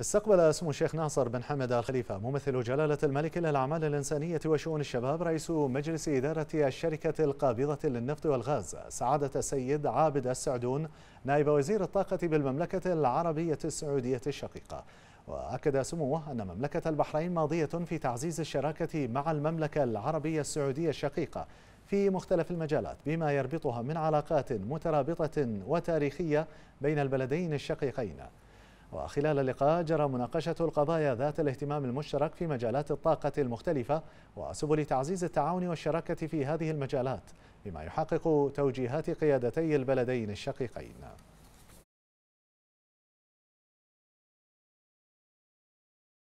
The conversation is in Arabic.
استقبل سمو الشيخ ناصر بن حمد آل خليفة ممثل جلالة الملك للأعمال الإنسانية وشؤون الشباب رئيس مجلس إدارة الشركة القابضة للنفط والغاز سعادة السيد عابد السعدون نائب وزير الطاقة بالمملكة العربية السعودية الشقيقة وأكد سموه أن مملكة البحرين ماضية في تعزيز الشراكة مع المملكة العربية السعودية الشقيقة في مختلف المجالات بما يربطها من علاقات مترابطة وتاريخية بين البلدين الشقيقين وخلال اللقاء جرى مناقشة القضايا ذات الاهتمام المشترك في مجالات الطاقة المختلفة وسبل تعزيز التعاون والشراكة في هذه المجالات بما يحقق توجيهات قيادتي البلدين الشقيقين